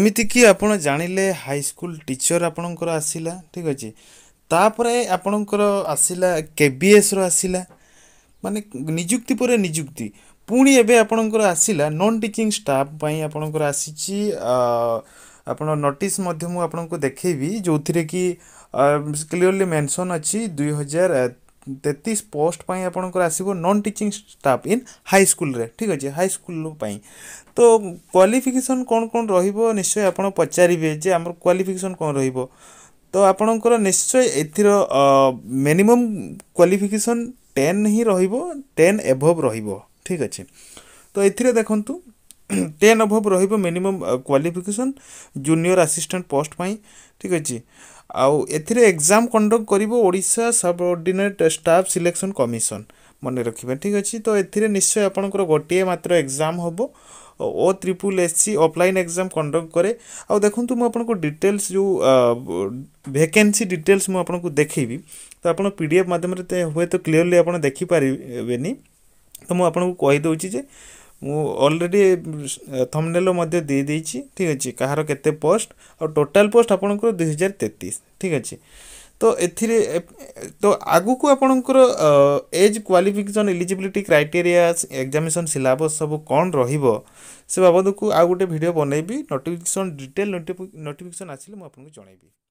ଏମିତିକି ଆପଣ ଜାଣିଲେ ହାଇସ୍କୁଲ ଟିଚର ଆପଣଙ୍କର ଆସିଲା ଠିକ୍ ଅଛି ତାପରେ ଆପଣଙ୍କର ଆସିଲା କେବିଏସ୍ର ଆସିଲା ମାନେ ନିଯୁକ୍ତି ପରେ ନିଯୁକ୍ତି ପୁଣି ଏବେ ଆପଣଙ୍କର ଆସିଲା ନନ୍ ଟିଚିଂ ଷ୍ଟାଫ୍ ପାଇଁ ଆପଣଙ୍କର ଆସିଛି ଆପଣ ନୋଟିସ୍ ମଧ୍ୟ ମୁଁ ଆପଣଙ୍କୁ ଦେଖେଇବି ଯେଉଁଥିରେ କି କ୍ଲିଅରଲି ମେନସନ୍ ଅଛି ଦୁଇହଜାର তেତିশ পোস্ট পাই আপনার আসব নন টিচিং স্টাফ ইন হাইস্কুলরে ঠিক আছে হাইস্কুল পাই তো কোয়ালিফিকেসন কোণ কোণ রহব নিশ্চয় আপনার পচারিবে যে আমার কোয়ালিফিকেসন কোণ রহব তো আপনার নিশ্চয় এর মিনিমম কোয়ালিফিকেসন টেন হি রহব টেন এভভ রহব ঠিক আছে তো এর দেখুন টেন অভভ রহব minimum qualification junior assistant post পাই ঠিক আছে ଆଉ ଏଥିରେ ଏକ୍ଜାମ୍ କଣ୍ଡକ୍ଟ କରିବ Odisha subordinate staff selection commission ମନେ ରଖିବେ ଠିକ୍ ଅଛି ତ ଏଥିରେ ନିଶ୍ଚୟ ଆପଣଙ୍କର ଗୋଟିଏ ମାତ୍ର ଏକ୍ଜାମ୍ ହେବ O triple S C offline exam conduct କରେ ଆଉ ଦେଖନ୍ତୁ ମୁଁ ଆପଣଙ୍କୁ ଡିଟେଲ୍ସ ଯେଉଁ ଭେକେନ୍ସି ଡିଟେଲ୍ସ ମୁଁ ଆପଣଙ୍କୁ ଦେଖେଇବି ତ ଆପଣ ପି ଡି ଏଫ୍ ମାଧ୍ୟମରେ ହୁଏତ କ୍ଲିଅରଲି ଆପଣ ଦେଖିପାରିବେନି ତ ମୁଁ ଆପଣଙ୍କୁ କହିଦେଉଛି ଯେ ମୁଁ ଅଲରେଡ଼ି ଥମ୍ନେଲ୍ ମଧ୍ୟ ଦେଇଦେଇଛି ଠିକ୍ ଅଛି କାହାର କେତେ ପୋଷ୍ଟ ଆଉ ଟୋଟାଲ୍ ପୋଷ୍ଟ ଆପଣଙ୍କର ଦୁଇହଜାର ତେତିଶ ଠିକ୍ ଅଛି ତ ଏଥିରେ ତ ଆଗକୁ ଆପଣଙ୍କର age qualification eligibility criteria examination syllabus ସବୁ କ'ଣ ରହିବ ସେ ବାବଦକୁ ଆଉ ଗୋଟେ ଭିଡ଼ିଓ ବନେଇବି ନୋଟିଫିକେସନ୍ ଡିଟେଲ୍ ନୋଟିଫିକେସନ୍ ଆସିଲେ ମୁଁ ଆପଣଙ୍କୁ ଜଣେଇବି